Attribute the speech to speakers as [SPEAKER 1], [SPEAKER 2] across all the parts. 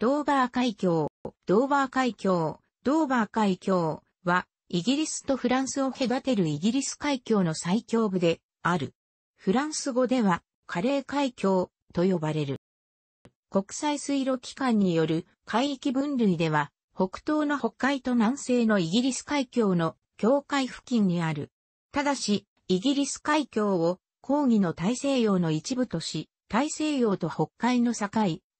[SPEAKER 1] ドーバー海峡、ドーバー海峡、ドーバー海峡は、イギリスとフランスを隔てるイギリス海峡の最強部である。フランス語では、カレー海峡と呼ばれる。国際水路機関による海域分類では、北東の北海と南西のイギリス海峡の境界付近にある。ただし、イギリス海峡を抗議の大西洋の一部とし、大西洋と北海の境、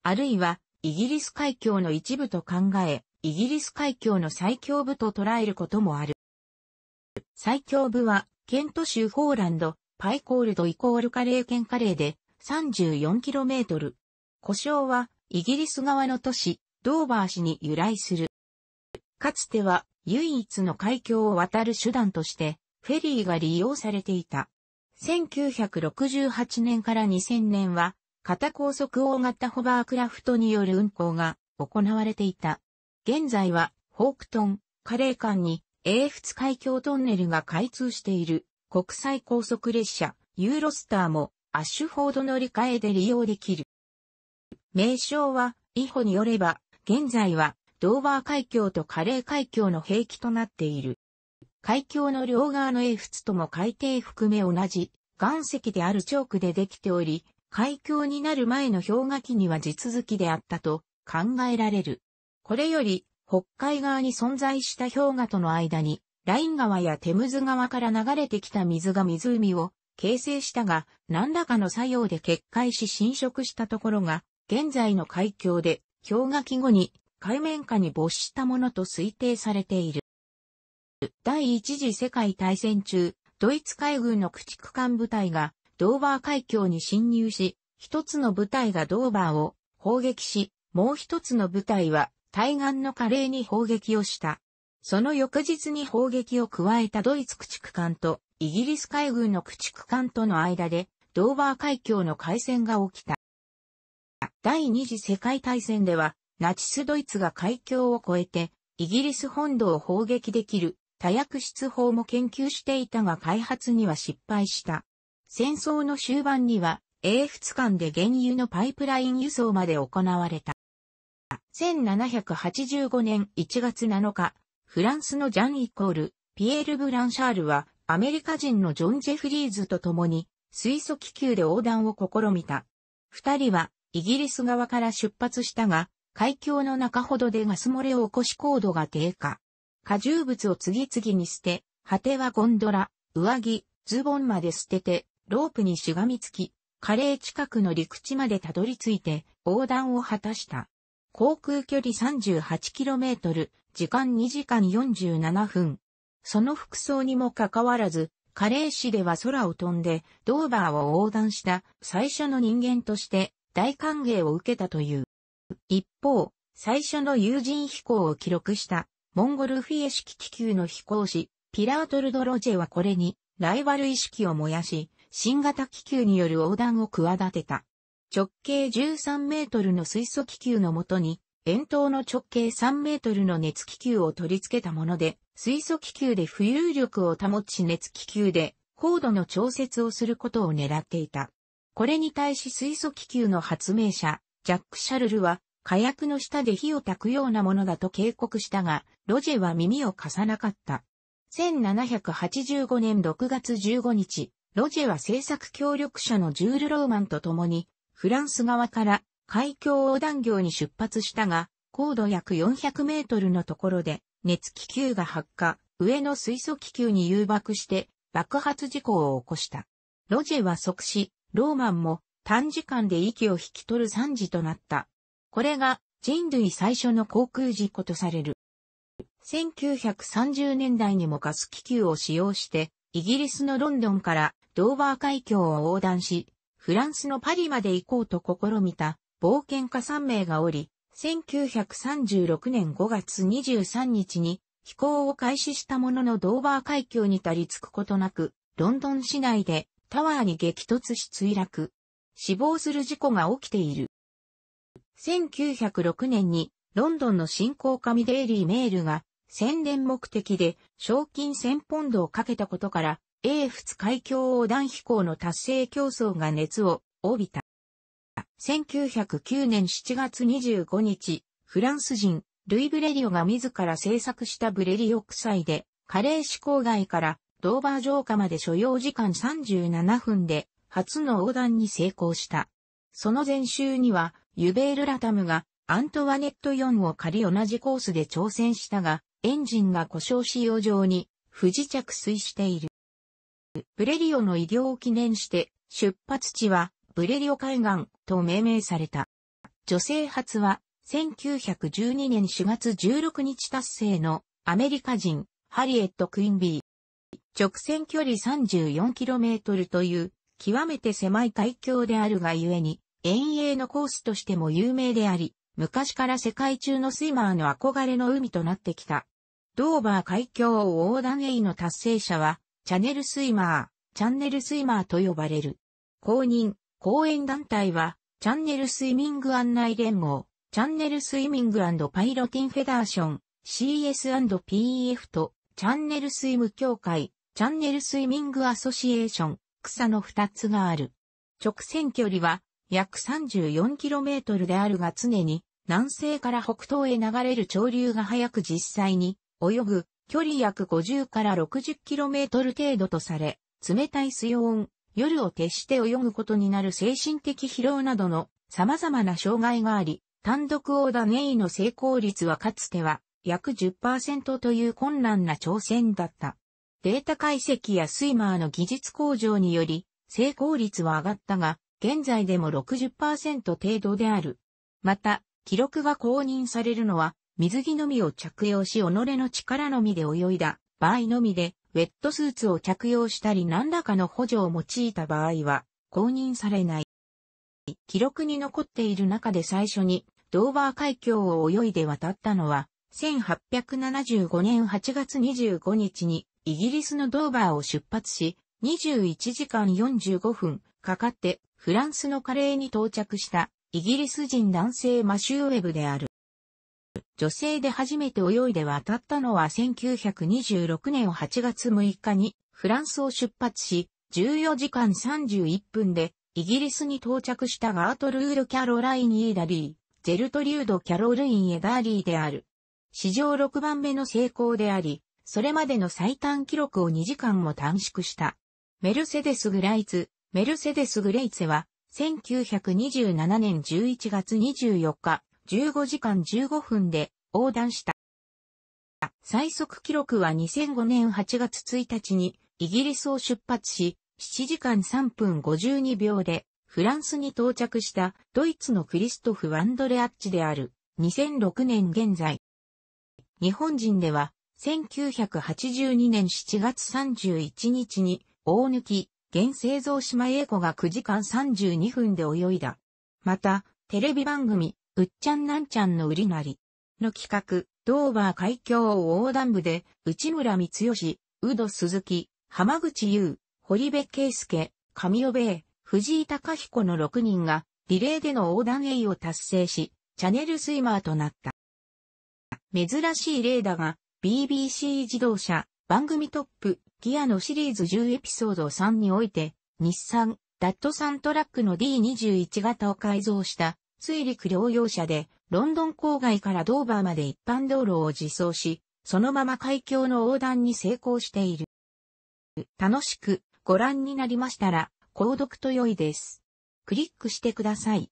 [SPEAKER 1] あるいはイギリス海峡の一部と考え、イギリス海峡の最強部と捉えることもある。最強部は、ケント州ホーランド、パイコールドイコールカレー県カレーで 34km。故障は、イギリス側の都市、ドーバー市に由来する。かつては、唯一の海峡を渡る手段として、フェリーが利用されていた。1968年から2000年は、型高速大型ホバークラフトによる運行が行われていた。現在は、ホークトン、カレー間に、英仏海峡トンネルが開通している、国際高速列車、ユーロスターも、アッシュフォード乗り換えで利用できる。名称は、イホによれば、現在は、ドーバー海峡とカレー海峡の平気となっている。海峡の両側の英仏とも海底含め同じ、岩石であるチョークでできており、海峡になる前の氷河期には地続きであったと考えられる。これより、北海側に存在した氷河との間に、ライン川やテムズ川から流れてきた水が湖を形成したが、何らかの作用で決壊し侵食したところが、現在の海峡で氷河期後に海面下に没したものと推定されている。第一次世界大戦中、ドイツ海軍の駆逐艦部隊がドーバー海峡に侵入し、一つの部隊がドーバーを砲撃し、もう一つの部隊は対岸の華麗に砲撃をした。その翌日に砲撃を加えたドイツ駆逐艦とイギリス海軍の駆逐艦との間でドーバー海峡の海戦が起きた。第二次世界大戦ではナチスドイツが海峡を越えてイギリス本土を砲撃できる多薬質法も研究していたが開発には失敗した。戦争の終盤には、英仏間で原油のパイプライン輸送まで行われた。1785年1月7日、フランスのジャン・イコール、ピエール・ブランシャールは、アメリカ人のジョン・ジェフリーズと共に、水素気球で横断を試みた。二人は、イギリス側から出発したが、海峡の中ほどでガス漏れを起こし高度が低下。荷重物を次々に捨て、果てはゴンドラ、上着、ズボンまで捨てて、ロープにしがみつき、カレー近くの陸地までたどり着いて横断を果たした。航空距離 38km、時間2時間47分。その服装にもかかわらず、カレー市では空を飛んでドーバーを横断した最初の人間として大歓迎を受けたという。一方、最初の有人飛行を記録したモンゴルフィエ式気球の飛行士、ピラートルドロジェはこれにライバル意識を燃やし、新型気球による横断を企てた。直径13メートルの水素気球のもとに、円筒の直径3メートルの熱気球を取り付けたもので、水素気球で浮遊力を保ち熱気球で高度の調節をすることを狙っていた。これに対し水素気球の発明者、ジャック・シャルルは、火薬の下で火を焚くようなものだと警告したが、ロジェは耳を貸さなかった。1785年6月15日、ロジェは制作協力者のジュール・ローマンと共に、フランス側から海峡横断業に出発したが、高度約400メートルのところで、熱気球が発火、上の水素気球に誘爆して爆発事故を起こした。ロジェは即死、ローマンも短時間で息を引き取る惨事となった。これが人類最初の航空事故とされる。1930年代にもガス気球を使用して、イギリスのロンドンからドーバー海峡を横断し、フランスのパリまで行こうと試みた冒険家3名がおり、1936年5月23日に飛行を開始したもののドーバー海峡にたり着くことなく、ロンドン市内でタワーに激突し墜落。死亡する事故が起きている。1906年にロンドンの新興紙デイリーメールが宣伝目的で賞金1000ポンドをかけたことから英仏海峡横断飛行の達成競争が熱を帯びた。1909年7月25日、フランス人、ルイ・ブレリオが自ら制作したブレリオ臭いで、カレー市郊外からドーバー城下まで所要時間37分で、初の横断に成功した。その前週には、ユベール・ラタムがアントワネット4を借り同じコースで挑戦したが、エンジンが故障使用上に不時着水している。ブレリオの偉業を記念して、出発地はブレリオ海岸と命名された。女性初は、1912年4月16日達成のアメリカ人、ハリエット・クインビー。直線距離 34km という、極めて狭い海峡であるがゆえに、遠泳のコースとしても有名であり、昔から世界中のスイマーの憧れの海となってきた。ドーバー海峡横断エの達成者は、チャネルスイマー、チャンネルスイマーと呼ばれる。公認、公演団体は、チャンネルスイミング案内連合、チャンネルスイミングパイロティンフェダーション、CS&PEF と、チャンネルスイム協会、チャンネルスイミングアソシエーション、草の二つがある。直線距離は約 34km であるが常に南西から北東へ流れる潮流が早く実際に泳ぐ距離約50から 60km 程度とされ、冷たい水温、夜を徹して泳ぐことになる精神的疲労などの様々な障害があり、単独オーーネイの成功率はかつては約10%という困難な挑戦だった。データ解析やスイマーの技術向上により成功率は上がったが、現在でも60%程度である。また、記録が公認されるのは水着のみを着用し己の力のみで泳いだ場合のみで、ウェットスーツを着用したり何らかの補助を用いた場合は、公認されない。記録に残っている中で最初に、ドーバー海峡を泳いで渡ったのは、1875年8月25日に、イギリスのドーバーを出発し、21時間45分かかって、フランスのカレーに到着した、イギリス人男性マシューウェブである。女性で初めて泳いで渡ったのは1926年8月6日にフランスを出発し、14時間31分でイギリスに到着したガートルード・キャロライン・イーダリー、ゼルトリュード・キャロルイン・エダーリーである。史上6番目の成功であり、それまでの最短記録を2時間も短縮した。メルセデス・グライツ、メルセデス・グレイツは、1927年11月24日、15時間15分で横断した。最速記録は2005年8月1日にイギリスを出発し、7時間3分52秒でフランスに到着したドイツのクリストフ・ワンドレアッチである2006年現在。日本人では1982年7月31日に大抜現製造島英子が9時間32分で泳いだ。また、テレビ番組、うっちゃんなんちゃんの売りなり。の企画、ドーバー海峡横断部で、内村光義、宇戸鈴木、浜口優、堀部圭介、上尾米、藤井隆彦の6人が、リレーでの横断 A を達成し、チャネルスイマーとなった。珍しい例だが、BBC 自動車、番組トップ、ギアのシリーズ10エピソード3において、日産、ダットサントラックの D21 型を改造した水陸両用車で、ロンドン郊外からドーバーまで一般道路を自走し、そのまま海峡の横断に成功している。楽しくご覧になりましたら、購読と良いです。クリックしてください。